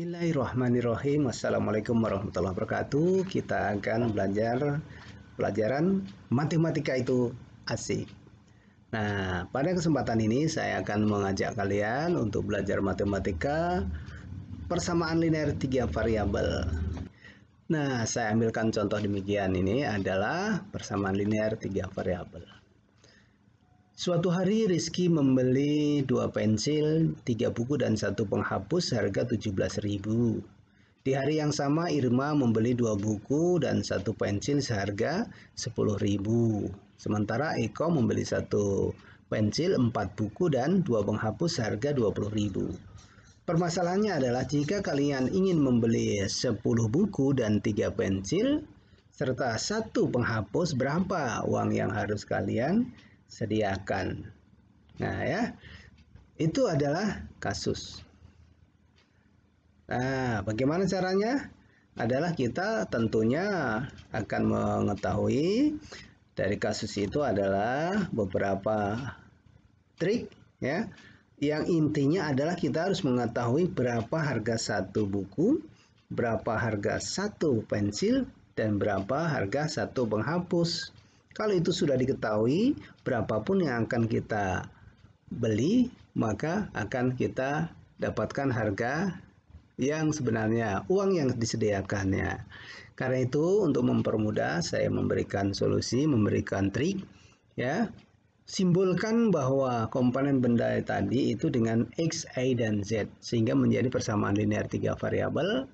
Bismillahirrahmanirrahim. Assalamualaikum warahmatullahi wabarakatuh. Kita akan belajar pelajaran matematika itu asik. Nah, pada kesempatan ini saya akan mengajak kalian untuk belajar matematika persamaan linear tiga variabel. Nah, saya ambilkan contoh demikian ini adalah persamaan linear tiga variabel. Suatu hari Rizky membeli dua pensil, tiga buku dan satu penghapus harga tujuh belas ribu. Di hari yang sama Irma membeli dua buku dan satu pensil seharga sepuluh ribu. Sementara Eko membeli satu pensil, empat buku dan dua penghapus seharga ribu. Permasalahannya adalah jika kalian ingin membeli sepuluh buku dan tiga pensil serta satu penghapus berapa uang yang harus kalian sediakan. Nah, ya. Itu adalah kasus. Nah, bagaimana caranya? Adalah kita tentunya akan mengetahui dari kasus itu adalah beberapa trik ya yang intinya adalah kita harus mengetahui berapa harga satu buku, berapa harga satu pensil, dan berapa harga satu penghapus. Kalau itu sudah diketahui, berapapun yang akan kita beli, maka akan kita dapatkan harga yang sebenarnya uang yang disediakannya. Karena itu untuk mempermudah saya memberikan solusi, memberikan trik ya. Simbolkan bahwa komponen benda tadi itu dengan X, Y dan Z sehingga menjadi persamaan linear tiga variabel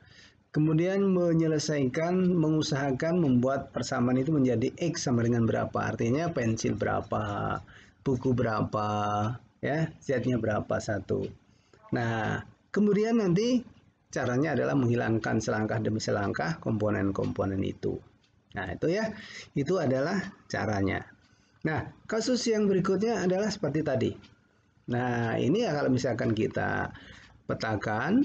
Kemudian menyelesaikan, mengusahakan membuat persamaan itu menjadi X sama dengan berapa. Artinya pensil berapa, buku berapa, ya, Z-nya berapa, satu. Nah, kemudian nanti caranya adalah menghilangkan selangkah demi selangkah komponen-komponen itu. Nah, itu ya, itu adalah caranya. Nah, kasus yang berikutnya adalah seperti tadi. Nah, ini ya kalau misalkan kita petakan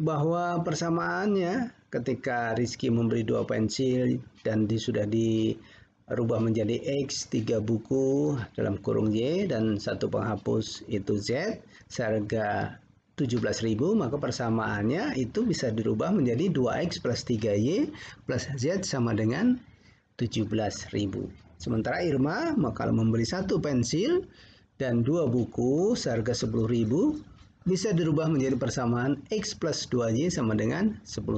bahwa persamaannya ketika Rizky memberi dua pensil dan di, sudah di rubah menjadi X, tiga buku dalam kurung Y dan satu penghapus itu Z seharga 17.000 maka persamaannya itu bisa dirubah menjadi 2x plus 3y plus z sama dengan 17.000. Sementara Irma kalau membeli satu pensil dan dua buku seharga 10.000 bisa dirubah menjadi persamaan X plus 2Y sama dengan 10.000.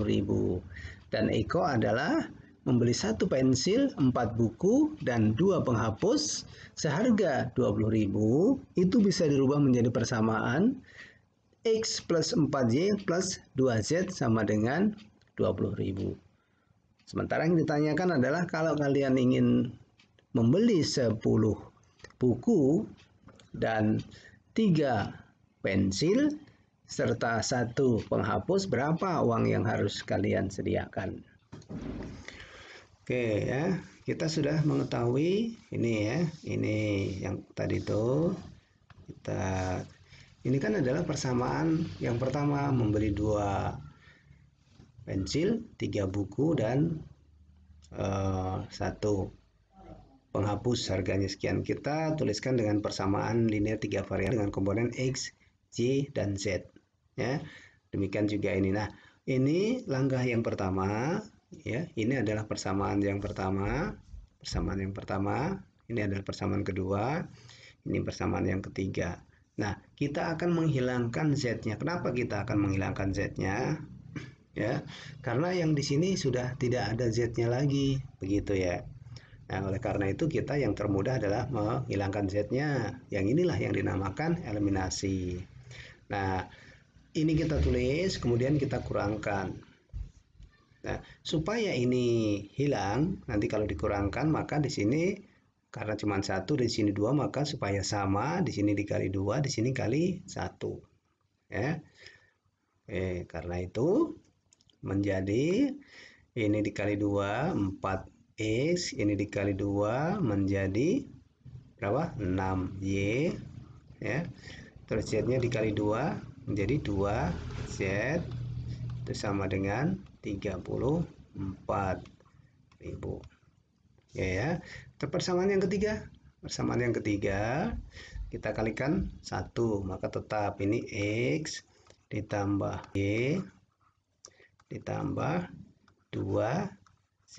Dan Eko adalah membeli satu pensil, empat buku, dan dua penghapus seharga 20.000 itu bisa dirubah menjadi persamaan X plus 4Y plus 2Z sama dengan 20.000. Sementara yang ditanyakan adalah kalau kalian ingin membeli 10 buku dan 3 pensil, serta satu penghapus berapa uang yang harus kalian sediakan. Oke ya, kita sudah mengetahui ini ya, ini yang tadi itu kita ini kan adalah persamaan yang pertama membeli dua pensil, tiga buku dan uh, satu penghapus harganya sekian kita tuliskan dengan persamaan linear tiga varian dengan komponen x c dan Z ya demikian juga ini nah ini langkah yang pertama ya ini adalah persamaan yang pertama persamaan yang pertama ini adalah persamaan kedua ini persamaan yang ketiga nah kita akan menghilangkan z-nya kenapa kita akan menghilangkan z-nya ya karena yang di sini sudah tidak ada z-nya lagi begitu ya Nah, oleh karena itu kita yang termudah adalah menghilangkan Z-nya. Yang inilah yang dinamakan eliminasi. Nah, ini kita tulis, kemudian kita kurangkan. Nah, supaya ini hilang, nanti kalau dikurangkan maka di sini karena cuma satu di sini dua maka supaya sama di sini dikali dua di sini kali satu ya Eh, karena itu menjadi ini dikali dua empat x ini dikali dua menjadi berapa 6 y ya terus Z-nya dikali 2 menjadi 2Z itu sama dengan 34.000 ya ya persamaan yang ketiga persamaan yang ketiga kita kalikan 1 maka tetap ini X ditambah Y ditambah 2Z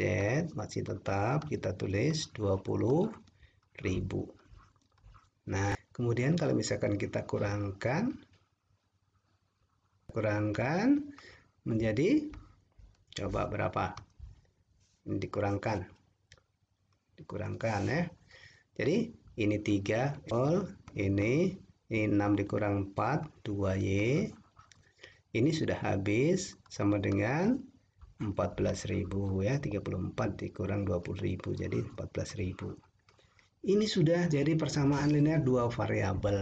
masih tetap kita tulis 20.000 nah Kemudian kalau misalkan kita kurangkan, kurangkan menjadi coba berapa? Ini dikurangkan. Dikurangkan ya. Jadi ini 3 all, ini ini 6 dikurang 4 2y. Ini sudah habis sama dengan 14.000 ya, 34 dikurang 20.000 jadi 14.000. Ini sudah jadi persamaan linear dua variabel.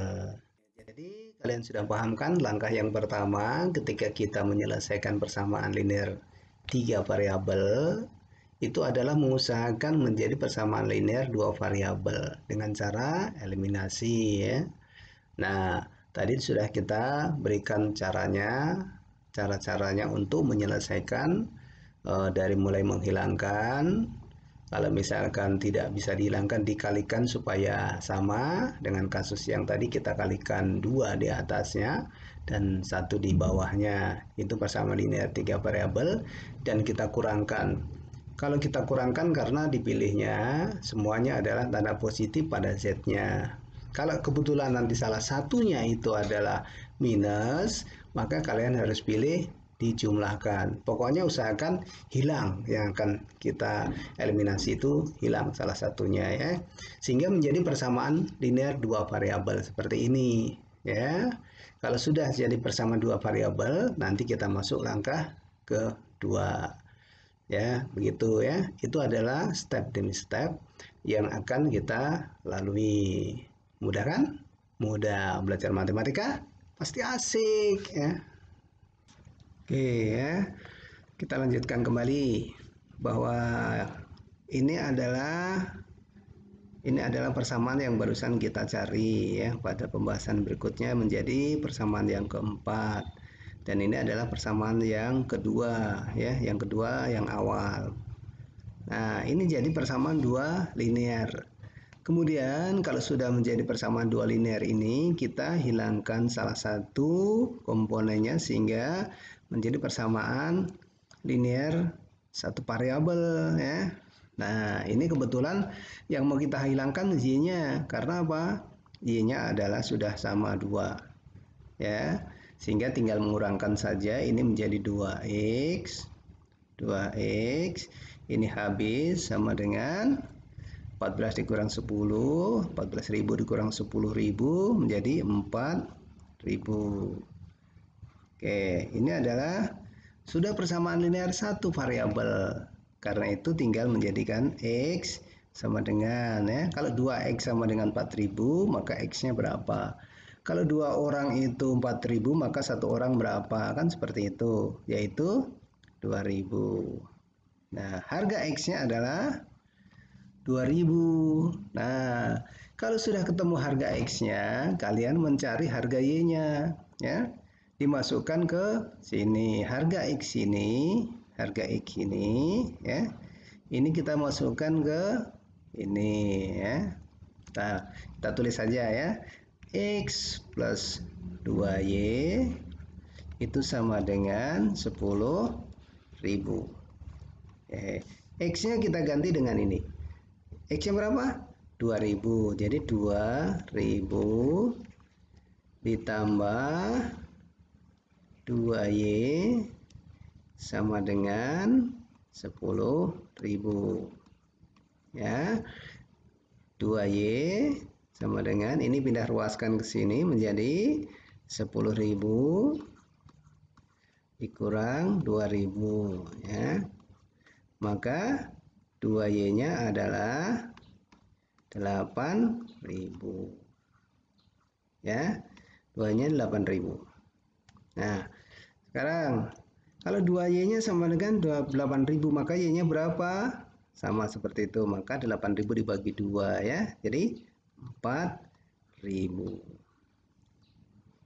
Jadi kalian sudah pahamkan langkah yang pertama ketika kita menyelesaikan persamaan linear tiga variabel itu adalah mengusahakan menjadi persamaan linear dua variabel dengan cara eliminasi ya. Nah, tadi sudah kita berikan caranya, cara-caranya untuk menyelesaikan e, dari mulai menghilangkan kalau misalkan tidak bisa dihilangkan, dikalikan supaya sama dengan kasus yang tadi kita kalikan dua di atasnya dan satu di bawahnya. Itu bersama linear tiga variabel dan kita kurangkan. Kalau kita kurangkan karena dipilihnya semuanya adalah tanda positif pada z-nya. Kalau kebetulan nanti salah satunya itu adalah minus, maka kalian harus pilih dijumlahkan. Pokoknya usahakan hilang yang akan kita eliminasi itu hilang salah satunya ya. Sehingga menjadi persamaan linear dua variabel seperti ini ya. Kalau sudah jadi persamaan dua variabel, nanti kita masuk langkah ke dua Ya, begitu ya. Itu adalah step demi step yang akan kita lalui. Mudah kan? Mudah belajar matematika? Pasti asik ya. Oke ya, kita lanjutkan kembali bahwa ini adalah ini adalah persamaan yang barusan kita cari ya pada pembahasan berikutnya menjadi persamaan yang keempat dan ini adalah persamaan yang kedua ya yang kedua yang awal. Nah ini jadi persamaan dua linear. Kemudian kalau sudah menjadi persamaan dua linear ini kita hilangkan salah satu komponennya sehingga menjadi persamaan linear satu variabel ya. Nah, ini kebetulan yang mau kita hilangkan y-nya karena apa? y-nya adalah sudah sama 2. Ya. Sehingga tinggal mengurangkan saja ini menjadi 2x 2x ini habis sama dengan 14 dikurang 10 14.000 dikurang 10.000 menjadi 4.000 Oke, ini adalah sudah persamaan linear satu variabel. Karena itu tinggal menjadikan x sama dengan ya. Kalau 2x sama dengan 4000, maka x-nya berapa? Kalau dua orang itu 4000, maka satu orang berapa? Kan seperti itu, yaitu 2000. Nah, harga x-nya adalah 2000. Nah, kalau sudah ketemu harga x-nya, kalian mencari harga y-nya, ya dimasukkan ke sini. Harga X ini, harga X ini ya. Ini kita masukkan ke ini ya. Kita, kita tulis saja ya. X plus 2Y itu sama dengan 10 ribu. Eh, X-nya kita ganti dengan ini. X-nya berapa? 2000. Jadi 2000 ditambah 2Y sama dengan 10.000 ya 2Y sama dengan ini pindah ruaskan ke sini menjadi 10.000 dikurang 2000 ya maka 2Y nya adalah 8000 ya 2 nya 8000 Nah, sekarang kalau 2Y-nya sama dengan 8000 maka Y-nya berapa? Sama seperti itu, maka 8000 dibagi 2 ya. Jadi 4000.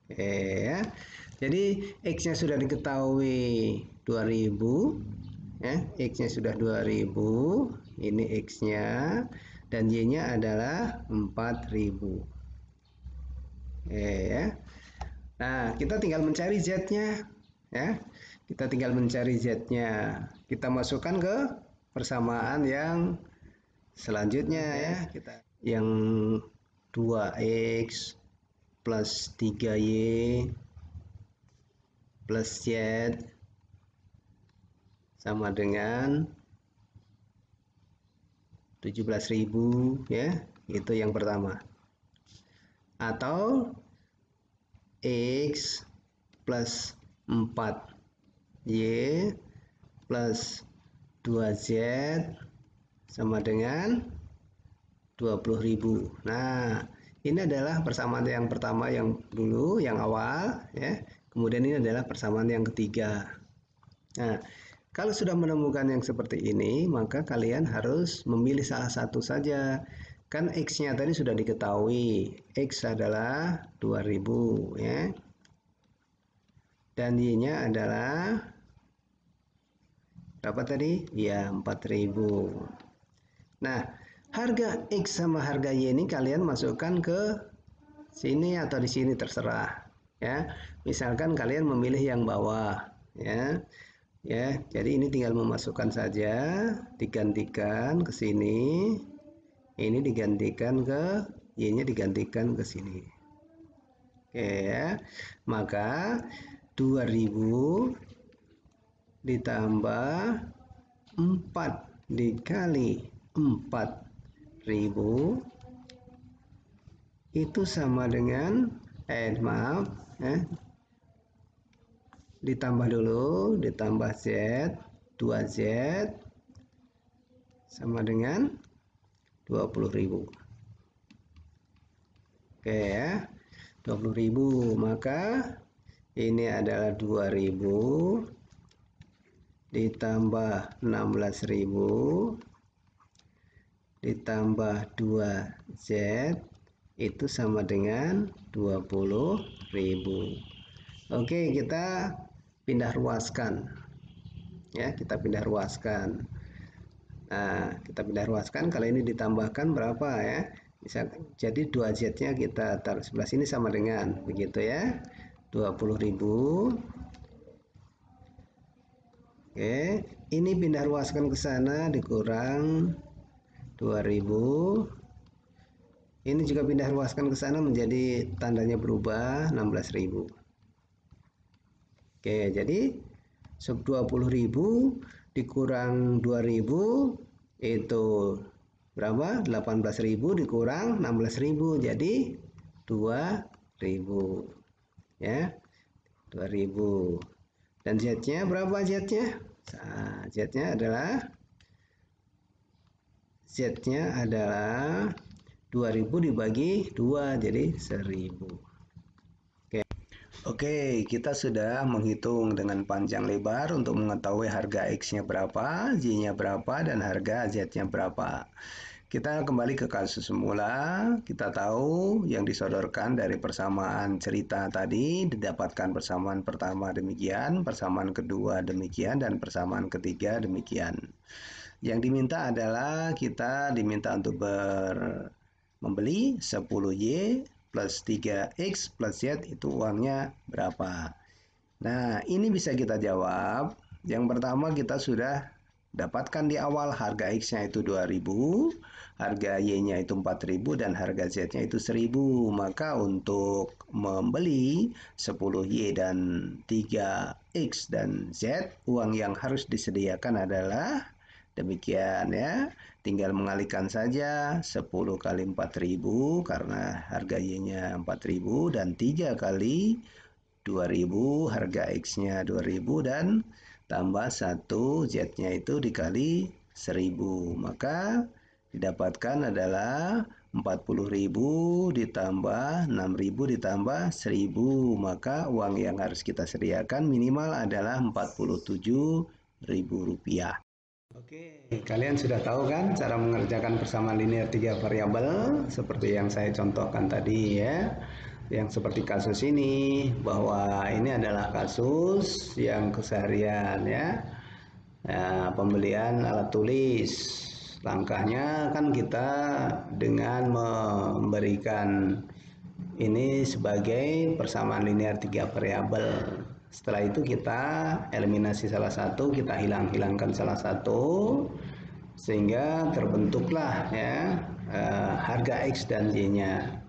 Oke ya. Jadi X-nya sudah diketahui 2000 ya. X-nya sudah 2000. Ini X-nya dan Y-nya adalah 4000. Oke ya. Nah, kita tinggal mencari Z-nya ya. Kita tinggal mencari Z-nya. Kita masukkan ke persamaan yang selanjutnya ya. Kita yang 2x plus 3y plus z sama dengan 17.000 ya. Itu yang pertama. Atau X plus 4 Y plus 2Z sama dengan 20.000 Nah ini adalah persamaan yang pertama yang dulu yang awal ya kemudian ini adalah persamaan yang ketiga Nah kalau sudah menemukan yang seperti ini maka kalian harus memilih salah satu saja kan x-nya tadi sudah diketahui x adalah 2000 ya dan y-nya adalah berapa tadi? ya 4000 nah harga x sama harga y ini kalian masukkan ke sini atau di sini terserah ya misalkan kalian memilih yang bawah ya ya jadi ini tinggal memasukkan saja digantikan ke sini ini digantikan ke y-nya digantikan ke sini. Oke ya. Maka 2000 ditambah 4 dikali 4000 itu sama dengan eh maaf eh, ditambah dulu ditambah z 2z sama dengan 20.000 oke ya 20.000 maka ini adalah 2.000 ditambah 16.000 ditambah 2Z itu sama dengan 20.000 Oke kita pindah ruaskan ya kita pindah ruaskan Nah, kita pindah ruaskan. Kalau ini ditambahkan berapa ya? Bisa jadi 2 Z-nya kita taruh sebelah sini sama dengan begitu ya. 20.000. Oke, ini pindah ruaskan ke sana dikurang 2000. Ini juga pindah ruaskan ke sana menjadi tandanya berubah 16.000. Oke, jadi sub 20.000 dikurang 2000 itu berapa? 18.000 dikurang 16.000 jadi 2000 ya 2000 dan Z-nya berapa Z-nya? Nah, Z-nya adalah Z-nya adalah 2000 dibagi 2 jadi 1000 Oke, kita sudah menghitung dengan panjang lebar untuk mengetahui harga X-nya berapa, Y-nya berapa, dan harga Z-nya berapa. Kita kembali ke kasus semula, kita tahu yang disodorkan dari persamaan cerita tadi didapatkan persamaan pertama demikian, persamaan kedua demikian, dan persamaan ketiga demikian. Yang diminta adalah kita diminta untuk ber membeli 10Y plus 3X plus Z itu uangnya berapa? Nah, ini bisa kita jawab. Yang pertama kita sudah dapatkan di awal harga X-nya itu 2000, harga Y-nya itu 4000 dan harga Z-nya itu 1000. Maka untuk membeli 10Y dan 3X dan Z, uang yang harus disediakan adalah Demikian ya, tinggal mengalihkan saja 10 kali 4000 karena harga Y-nya 4000 dan 3 kali 2000 harga X-nya 2000 dan tambah 1 Z-nya itu dikali 1000. Maka didapatkan adalah 40.000 ditambah 6.000 ditambah 1.000 maka uang yang harus kita sediakan minimal adalah Rp47.000 Oke, kalian sudah tahu kan cara mengerjakan persamaan linear tiga variabel seperti yang saya contohkan tadi ya. Yang seperti kasus ini bahwa ini adalah kasus yang keseharian ya. ya pembelian alat tulis. Langkahnya kan kita dengan memberikan ini sebagai persamaan linear tiga variabel setelah itu kita eliminasi salah satu, kita hilang-hilangkan salah satu sehingga terbentuklah ya eh, harga X dan Y-nya.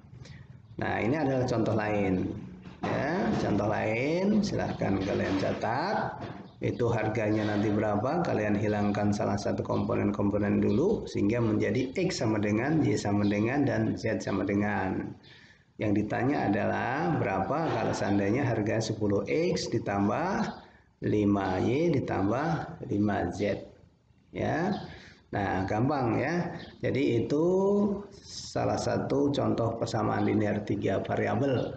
Nah, ini adalah contoh lain. Ya, contoh lain silahkan kalian catat itu harganya nanti berapa kalian hilangkan salah satu komponen-komponen dulu sehingga menjadi X sama dengan Y sama dengan dan Z sama dengan yang ditanya adalah berapa kalau seandainya harga 10X ditambah 5Y ditambah 5Z. Ya. Nah, gampang ya. Jadi itu salah satu contoh persamaan linear tiga variabel.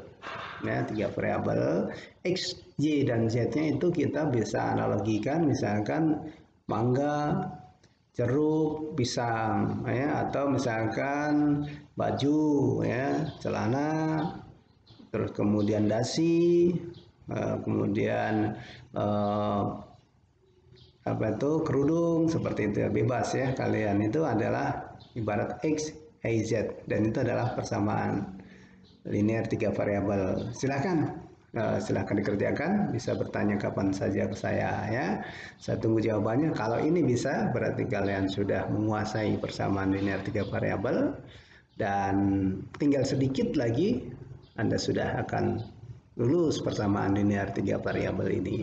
Ya, tiga variabel x, y dan z-nya itu kita bisa analogikan misalkan mangga, jeruk, pisang ya atau misalkan baju ya celana terus kemudian dasi eh, kemudian eh, apa itu kerudung seperti itu ya, bebas ya kalian itu adalah ibarat x y z dan itu adalah persamaan linear tiga variabel silahkan eh, silahkan dikerjakan bisa bertanya kapan saja ke saya ya saya tunggu jawabannya kalau ini bisa berarti kalian sudah menguasai persamaan linear tiga variabel dan tinggal sedikit lagi Anda sudah akan lulus persamaan linear tiga variabel ini.